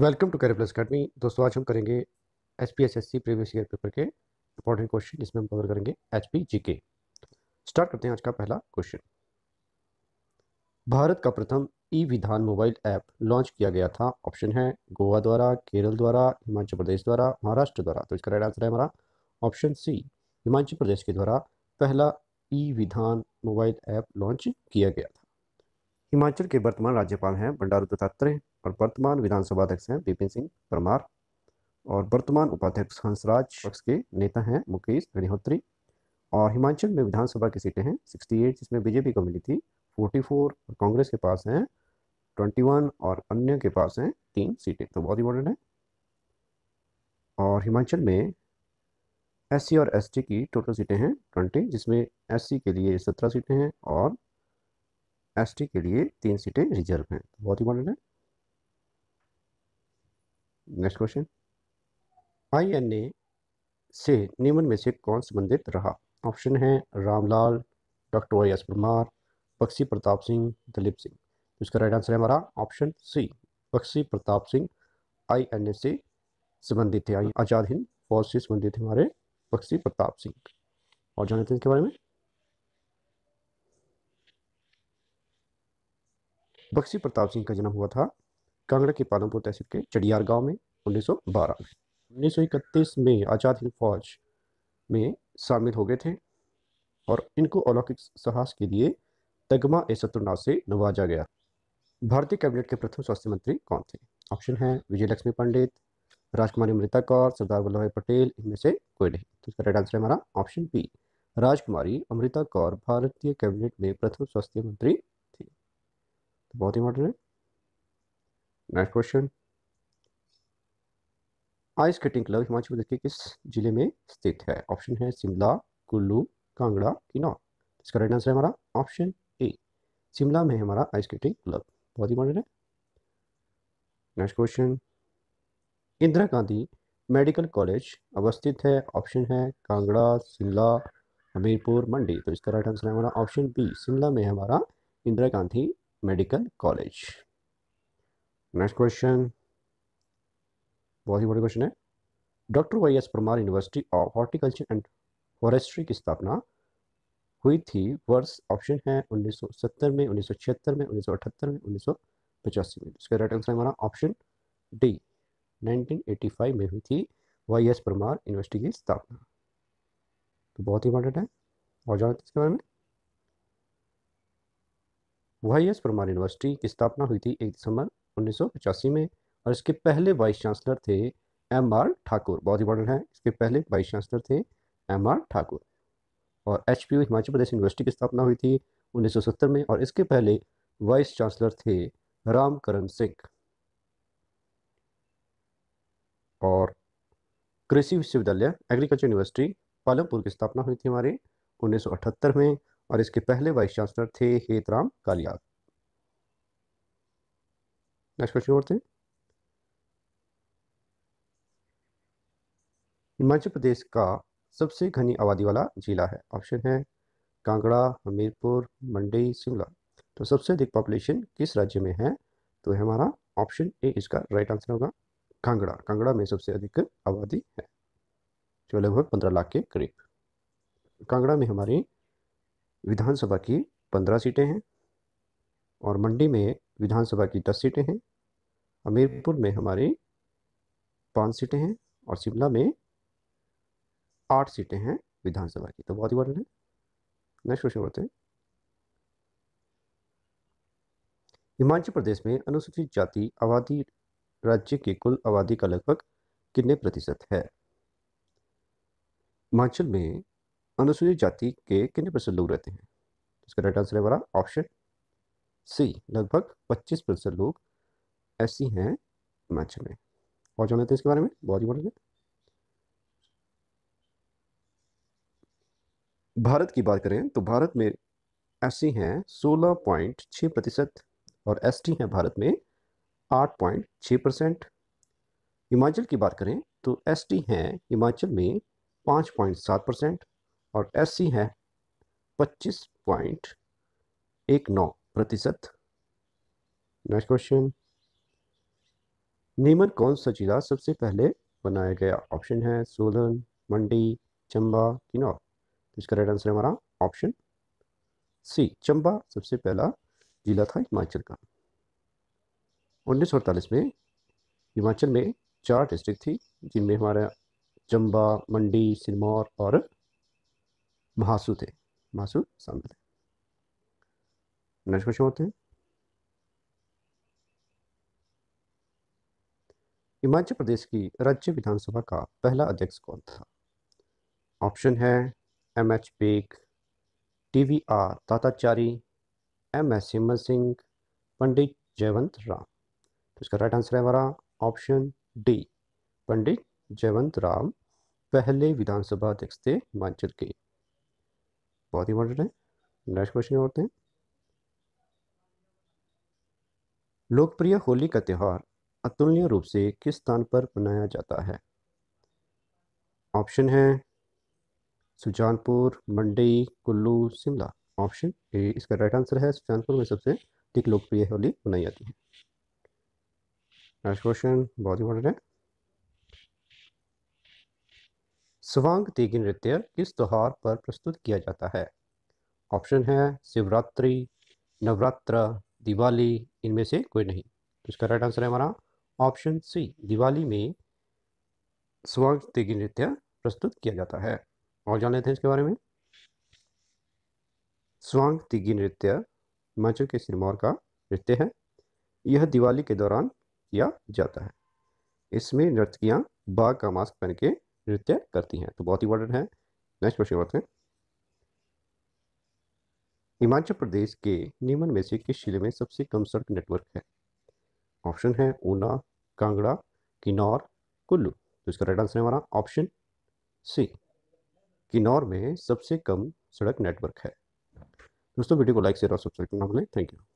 welcome to Carry Plus Academy दोस्तों आज हम करेंगे S P S S C previous year paper के इंपॉर्टेंट क्वेश्चन जिसमें हम कवर करेंगे एच पी जी के स्टार्ट करते हैं आज का पहला क्वेश्चन भारत का प्रथम ई विधान मोबाइल ऐप लॉन्च किया गया था ऑप्शन है गोवा द्वारा केरल द्वारा हिमाचल प्रदेश द्वारा महाराष्ट्र द्वारा तो इसका राइट आंसर है हमारा ऑप्शन सी हिमाचल प्रदेश के द्वारा पहला ई विधान मोबाइल ऐप लॉन्च किया गया था हिमाचल के वर्तमान राज्यपाल हैं बंडारू दत्तात्रेय और वर्तमान विधानसभा अध्यक्ष हैं बिपिन सिंह परमार और वर्तमान उपाध्यक्ष हंसराज पक्ष के नेता हैं मुकेश अग्निहोत्री और हिमाचल में विधानसभा की सीटें हैं 68 जिसमें बीजेपी को मिली थी 44 और कांग्रेस के पास हैं 21 और अन्य के पास हैं तीन सीटें तो बहुत इंपॉर्टेंट है और हिमाचल में एस और एस की टोटल सीटें हैं ट्वेंटी जिसमें एस के लिए सत्रह सीटें हैं और एस के लिए तीन सीटें रिजर्व हैं तो बहुत इंपॉर्टेंट है next question I N A से निम्न में से कौन संबंधित रहा ऑप्शन है Ramlal doctor Y S Parmar Bakshi Pratap Singh Dilip Singh इसका राइट आंसर है हमारा option C Bakshi Pratap Singh I N A से संबंधित थे आज़ाद हिंद फौज से संबंधित थे हमारे बक्सी प्रताप सिंह और जानते हैं इसके बारे में बक्सी प्रताप सिंह का जन्म हुआ था कांगड़ा के पालमपुर तहसील के चडियार गांव में 1912 में 1931 में आज़ाद हिंद फौज में शामिल हो गए थे और इनको अलौकिक साहस के लिए तगमा ए शत्रुनाथ से नवाजा गया भारतीय कैबिनेट के प्रथम स्वास्थ्य मंत्री कौन थे ऑप्शन है विजय लक्ष्मी पंडित राजकुमारी अमृता कौर सरदार वल्लभ भाई पटेल इनमें से कोई नहीं तो इसका राइट आंसर है हमारा ऑप्शन बी राजकुमारी अमृता कौर भारतीय कैबिनेट में प्रथम स्वास्थ्य मंत्री थी तो बहुत इंपॉर्टेंट है next question ice skating club Himachal Pradesh के किस जिले में स्थित है ऑप्शन है शिमला कुल्लू कांगड़ा किन्नौर इसका राइट आंसर है हमारा ऑप्शन ए शिमला में हमारा आइस स्केटिंग क्लब बहुत इंपॉर्टेंट है next question Indira Gandhi medical college अवस्थित है ऑप्शन है कांगड़ा शिमला हमीरपुर मंडी तो इसका राइट आंसर है हमारा ऑप्शन बी शिमला में हमारा Indira Gandhi medical college next question बहुत ही बड़े क्वेश्चन है doctor Y S Parmar university of horticulture and forestry की स्थापना हुई थी वर्ष ऑप्शन है 1970 में 1976 में 1978 में 1985 में इसका राइट आंसर हमारा ऑप्शन डी 1985 में हुई थी वाई एस परमार यूनिवर्सिटी की स्थापना तो बहुत ही इंपॉर्टेंट है और जानते तो इसके बारे में वाई एस परमार यूनिवर्सिटी की स्थापना हुई थी एक दिसंबर उन्नीस में और इसके पहले वाइस चांसलर थे एम आर ठाकुर बहुत इंपॉर्टेंट है इसके पहले वाइस चांसलर थे एम आर ठाकुर और H P Himachal Pradesh university की स्थापना हुई थी 1970 में और इसके पहले वाइस चांसलर थे रामकरण सिंह और कृषि विश्वविद्यालय एग्रीकल्चर यूनिवर्सिटी पालमपुर की स्थापना हुई थी हमारे 1978 में और इसके पहले वाइस चांसलर थे हेतराम कालियाल नेक्स्ट क्वेश्चन करते हैं हिमाचल प्रदेश का सबसे घनी आबादी वाला जिला है ऑप्शन है कांगड़ा हमीरपुर मंडी शिमला तो सबसे अधिक पॉपुलेशन किस राज्य में है तो है हमारा ऑप्शन ए इसका राइट आंसर होगा कांगड़ा कांगड़ा में सबसे अधिक आबादी है जो लगभग पंद्रह लाख के करीब कांगड़ा में हमारी विधानसभा की पंद्रह सीटें हैं और मंडी में विधानसभा की दस सीटें हैं हमीरपुर में हमारी पाँच सीटें हैं और शिमला में आठ सीटें हैं विधानसभा की तो बहुत ही है नेक्स्ट क्वेश्चन बढ़ते हैं हिमाचल प्रदेश में अनुसूचित जाति आबादी राज्य की कुल आबादी का लगभग कितने प्रतिशत है हिमाचल में अनुसूचित जाति के कितने प्रतिशत लोग रहते हैं इसका राइट आंसर है हमारा ऑप्शन सी लगभग 25 प्रतिशत लोग ऐसी हैं मैच में और जान लेते हैं इसके बारे में बहुत ही है भारत की बात करें तो भारत में एस हैं सोलह पॉइंट छ प्रतिशत और एस टी हैं भारत में आठ पॉइंट छः परसेंट हिमाचल की बात करें तो एस टी हैं हिमाचल में पाँच पॉइंट सात परसेंट और एस सी हैं पच्चीस पॉइंट एक नौ प्रतिशत नेक्स्ट क्वेश्चन नीमन कौन सा जिला सबसे पहले बनाया गया ऑप्शन है सोलन मंडी चंबा किन्नौर तो इसका राइट आंसर हमारा ऑप्शन सी चंबा सबसे पहला जिला था हिमाचल का उन्नीस में हिमाचल में चार डिस्ट्रिक्ट थी जिनमें हमारा चंबा मंडी सिरमौर और महासू थे महासू शामिल थे नेक्स्ट क्वेश्चन होते हैं हिमाचल प्रदेश की राज्य विधानसभा का पहला अध्यक्ष कौन था ऑप्शन है M H Beg T V R Tatachari M S Simar Singh Pandit Jaywant Ram तो इसका राइट आंसर है हमारा ऑप्शन डी पंडित जयवंत राम पहले विधानसभा अध्यक्ष थे हिमाचल के बहुत ही इंपॉर्टेंट है नेक्स्ट क्वेश्चन होते हैं लोकप्रिय होली का त्यौहार अतुलनीय रूप से किस स्थान पर मनाया जाता है ऑप्शन है सुजानपुर मंडी कुल्लू शिमला ऑप्शन ए इसका राइट आंसर है सुजानपुर में सबसे अधिक लोकप्रिय होली मनाई जाती है नेक्स्ट क्वेश्चन बहुत इंपॉर्टेंट है स्वांग तेगी नृत्य किस त्यौहार पर प्रस्तुत किया जाता है ऑप्शन है शिवरात्रि नवरात्र दिवाली इनमें से कोई नहीं तो इसका राइट आंसर है हमारा ऑप्शन सी दिवाली में स्वांग तेगी नृत्य प्रस्तुत किया जाता है और जान लेते हैं इसके बारे में स्वांग तिगी नृत्य हिमाचल के सिरमौर का नृत्य है यह दिवाली के दौरान किया जाता है इसमें नर्तकियाँ बाघ का मास्क पहन के नृत्य करती हैं तो बहुत ही इंपॉर्टेंट है नेक्स्ट क्वेश्चन बढ़ते हैं हिमाचल प्रदेश के निम्न में से किस जिले में सबसे कम सड़क नेटवर्क है ऑप्शन है ऊना कांगड़ा किन्नौर कुल्लू तो इसका राइट आंसर है हमारा ऑप्शन सी किन्नौर में सबसे कम सड़क नेटवर्क है दोस्तों वीडियो को लाइक शेयर और सब्सक्राइब करना भूलें थैंक यू